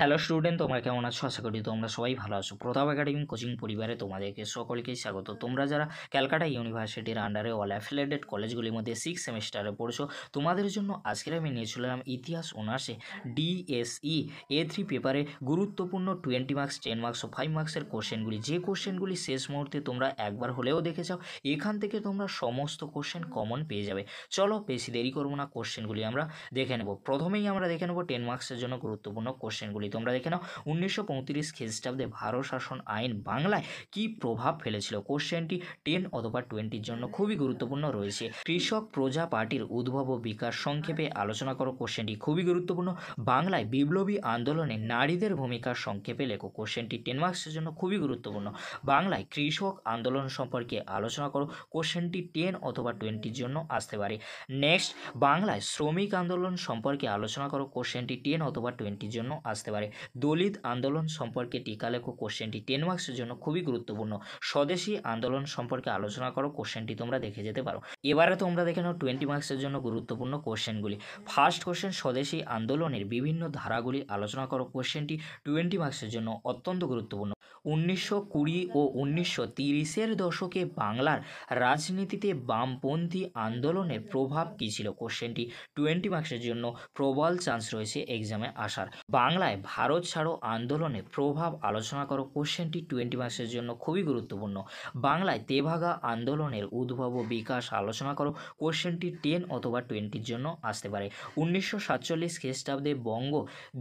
hello student তোমরা কেমন আছো আশা করি তোমরা সবাই ভালো আছো প্রতাপ একাডেমি কোচিং পরিবারে তোমাদেরকে সকলকেই স্বাগত তোমরা যারা ক্যালকাটা ইউনিভার্সিটির আন্ডারে অল অ্যাফিলেটেড কলেজগুলির মধ্যে সিক্স সেমিস্টারে পড়ছো তোমাদের জন্য আজকের আমি নিয়েছিলাম ইতিহাস অনার্সে ডিএসই এ থ্রি পেপারে গুরুত্বপূর্ণ টোয়েন্টি মার্কস টেন মার্কস ও ফাইভ মার্কসের কোশ্চেনগুলি যে কোশ্চেনগুলি শেষ মুহূর্তে তোমরা একবার হলেও দেখে যাও এখান থেকে তোমরা সমস্ত কোশ্চেন কমন পেয়ে যাবে চলো বেশি দেরি করবো না কোশ্চেনগুলি আমরা দেখে নেব প্রথমেই আমরা দেখে নেব টেন মার্কসের জন্য গুরুত্বপূর্ণ কোশ্চেনগুলি বলি তোমরা দেখে নাও উনিশশো পঁয়ত্রিশ খ্রিস্টাব্দে ভারত শাসন আইন বাংলায় কি প্রভাব ফেলেছিল কোশ্চেনটি টেন অথবা টোয়েন্টির জন্য খুবই গুরুত্বপূর্ণ রয়েছে কৃষক প্রজা পার্টির উদ্ভব ও বিকাশ সংক্ষেপে আলোচনা করো কোশ্চেনটি খুবই গুরুত্বপূর্ণ বাংলায় বিপ্লবী আন্দোলনে নারীদের ভূমিকা সংক্ষেপে লেখো কোশ্চেনটি টেন মার্ক্সের জন্য খুবই গুরুত্বপূর্ণ বাংলায় কৃষক আন্দোলন সম্পর্কে আলোচনা করো কোশ্চেনটি টেন অথবা টোয়েন্টির জন্য আসতে পারে নেক্সট বাংলায় শ্রমিক আন্দোলন সম্পর্কে আলোচনা করো কোশ্চেনটি টেন অথবা টোয়েন্টির জন্য আসতে পারে পারে দলিত আন্দোলন সম্পর্কে লেখো কোশ্চেনটি টেন মার্কসের জন্য খুবই গুরুত্বপূর্ণ স্বদেশী আন্দোলন সম্পর্কে আলোচনা করো কোশ্চেনটি তোমরা দেখে যেতে পারো এবারে তোমরা দেখে নাও টোয়েন্টি মার্কসের জন্য গুরুত্বপূর্ণ কোশ্চেনগুলি ফার্স্ট কোশ্চেন স্বদেশী আন্দোলনের বিভিন্ন ধারাগুলি আলোচনা করো কোশ্চেনটি টোয়েন্টি মার্কসের জন্য অত্যন্ত গুরুত্বপূর্ণ উনিশশো কুড়ি ও উনিশশো তিরিশের দশকে বাংলার রাজনীতিতে বামপন্থী আন্দোলনের প্রভাব কী ছিল কোশ্চেনটি টোয়েন্টি মার্কসের জন্য প্রবল চান্স রয়েছে এক্সামে আসার বাংলায় ভারত ছাড়ো আন্দোলনের প্রভাব আলোচনা করো কোশ্চেনটি টোয়েন্টি মার্কসের জন্য খুবই গুরুত্বপূর্ণ বাংলায় তেভাগা আন্দোলনের উদ্ভব ও বিকাশ আলোচনা করো কোশ্চেনটি টেন অথবা টোয়েন্টির জন্য আসতে পারে উনিশশো সাতচল্লিশ খ্রিস্টাব্দে বঙ্গ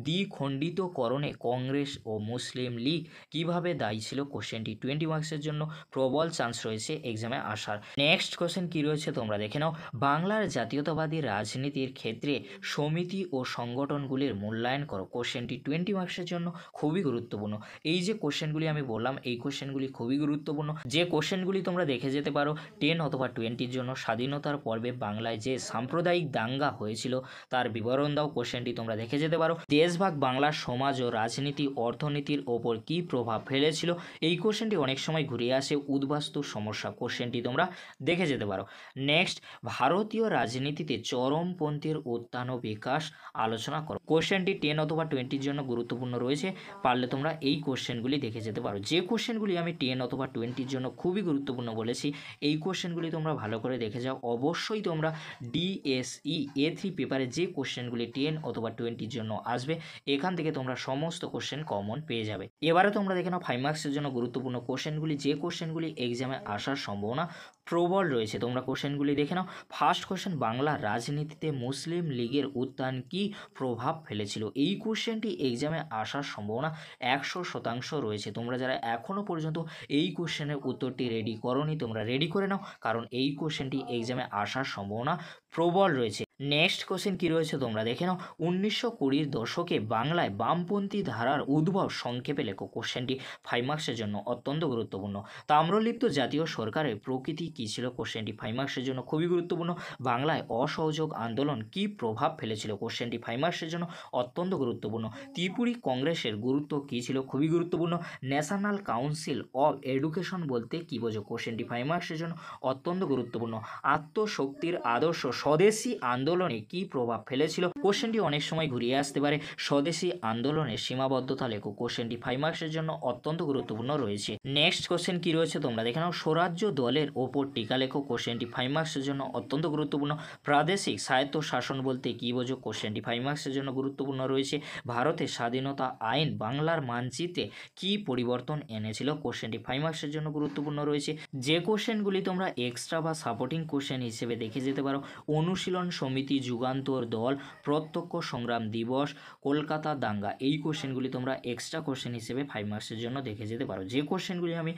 দ্বিখণ্ডিতকরণে কংগ্রেস ও মুসলিম লীগ কীভাবে ভাবে দায়ী ছিল কোশ্চেনটি টোয়েন্টি মার্কসের জন্য প্রবল চান্স রয়েছে এক্সামে আসার নেক্সট কোশ্চেন কি রয়েছে তোমরা দেখে নাও বাংলার জাতীয়তাবাদী রাজনীতির ক্ষেত্রে সমিতি ও সংগঠনগুলির মূল্যায়ন করো কোশ্চেনটি টোয়েন্টি মার্কসের জন্য খুবই গুরুত্বপূর্ণ এই যে কোশ্চেনগুলি আমি বললাম এই কোশ্চেনগুলি খুবই গুরুত্বপূর্ণ যে কোশ্চেনগুলি তোমরা দেখে যেতে পারো টেন অথবা টোয়েন্টির জন্য স্বাধীনতার পর্বে বাংলায় যে সাম্প্রদায়িক দাঙ্গা হয়েছিল তার বিবরণ দাও কোশ্চেনটি তোমরা দেখে যেতে পারো দেশভাগ বাংলার সমাজ ও রাজনীতি অর্থনীতির ওপর কী প্রভাব ফেলেছিল এই কোশ্চেনটি অনেক সময় ঘুরে আসে উদ্বাস্তু সমস্যা কোশ্চেনটি তোমরা দেখে যেতে পারো নেক্সট ভারতীয় রাজনীতিতে চরমপন্থীর উত্থান ও বিকাশ আলোচনা করো কোশ্চেনটি টেন অথবা টোয়েন্টির জন্য গুরুত্বপূর্ণ রয়েছে পারলে তোমরা এই কোশ্চেনগুলি দেখে যেতে পারো যে কোশ্চেনগুলি আমি টেন অথবা টোয়েন্টির জন্য খুবই গুরুত্বপূর্ণ বলেছি এই কোশ্চেনগুলি তোমরা ভালো করে দেখে যাও অবশ্যই তোমরা ডিএসই e এ থ্রি পেপারে যে কোশ্চেনগুলি টেন অথবা টোয়েন্টির জন্য আসবে এখান থেকে তোমরা সমস্ত কোশ্চেন কমন পেয়ে যাবে এবারে তোমরা দেখে জন্য ফাইভ মার্কসের জন্য গুরুত্বপূর্ণ কোশ্চেনগুলি যে কোশ্চেনগুলি এক্সামে আসার সম্ভাবনা প্রবল রয়েছে তোমরা কোশ্চেনগুলি দেখে নাও ফার্স্ট কোশ্চেন বাংলা রাজনীতিতে মুসলিম লীগের উত্থান কি প্রভাব ফেলেছিল এই কোশ্চেনটি এক্সামে আসার সম্ভাবনা একশো শতাংশ রয়েছে তোমরা যারা এখনও পর্যন্ত এই কোশ্চেনের উত্তরটি রেডি করনি তোমরা রেডি করে নাও কারণ এই কোশ্চেনটি এক্সামে আসার সম্ভাবনা প্রবল রয়েছে নেক্সট কোশ্চেন কী রয়েছে তোমরা দেখে নাও উনিশশো কুড়ির দশকে বাংলায় বামপন্থী ধারার উদ্ভব সংক্ষেপে লেখো কোশ্চেনটি ফাইভ মার্ক্সের জন্য অত্যন্ত গুরুত্বপূর্ণ তাম্রলিপ্ত জাতীয় সরকারের প্রকৃতি কী ছিল কোশ্চেনটি ফাইভ মার্ক্সের জন্য খুবই গুরুত্বপূর্ণ বাংলায় অসহযোগ আন্দোলন কি প্রভাব ফেলেছিল কোশ্চেনটি ফাইভ মার্ক্সের জন্য অত্যন্ত গুরুত্বপূর্ণ ত্রিপুরি কংগ্রেসের গুরুত্ব কী ছিল খুবই গুরুত্বপূর্ণ ন্যাশনাল কাউন্সিল অফ এডুকেশন বলতে কী বোঝো কোশ্চেনটি ফাইভ মার্ক্সের জন্য অত্যন্ত গুরুত্বপূর্ণ আত্মশক্তির আদর্শ স্বদেশী আন্দোলন আন্দোলনে কি প্রভাব ফেলেছিল কোশ্চেনটি অনেক সময় ঘুরিয়ে আসতে পারে স্বদেশী আন্দোলনের সীমাবদ্ধতা লেখো কোশ্চেনটি ফাইভ মার্কসের জন্য অত্যন্ত গুরুত্বপূর্ণ রয়েছে নেক্সট কোশ্চেন কি রয়েছে তোমরা দেখে নাও স্বরাজ্য দলের ওপর টিকা লেখো কোশ্চেনটি ফাইভ মার্কসের জন্য অত্যন্ত গুরুত্বপূর্ণ প্রাদেশিক স্বায়ত্ত শাসন বলতে কী বোঝো কোশ্চেনটি ফাইভ মার্কসের জন্য গুরুত্বপূর্ণ রয়েছে ভারতের স্বাধীনতা আইন বাংলার মানচিত্রে কি পরিবর্তন এনেছিল কোশ্চেনটি ফাইভ মার্কসের জন্য গুরুত্বপূর্ণ রয়েছে যে কোশ্চেনগুলি তোমরা এক্সট্রা বা সাপোর্টিং কোশ্চেন হিসেবে দেখে যেতে পারো অনুশীলন সম সমিতি যুগান্তর দল প্রত্যক্ষ সংগ্রাম দিবস কলকাতা দাঙ্গা এই কোশ্চেনগুলি তোমরা এক্সট্রা কোশ্চেন হিসেবে ফাইভ মার্কসের জন্য দেখে যেতে পারো যে কোশ্চেনগুলি আমি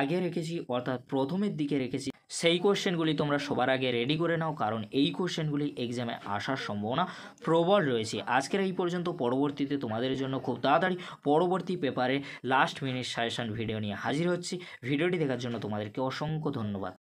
আগে রেখেছি অর্থাৎ প্রথমের দিকে রেখেছি সেই কোশ্চেনগুলি তোমরা সবার আগে রেডি করে নাও কারণ এই কোশ্চেনগুলি এক্সামে আসার সম্ভাবনা প্রবল রয়েছে আজকের এই পর্যন্ত পরবর্তীতে তোমাদের জন্য খুব তাড়াতাড়ি পরবর্তী পেপারে লাস্ট মিনিট সাজেশন ভিডিও নিয়ে হাজির হচ্ছি ভিডিওটি দেখার জন্য তোমাদেরকে অসংখ্য ধন্যবাদ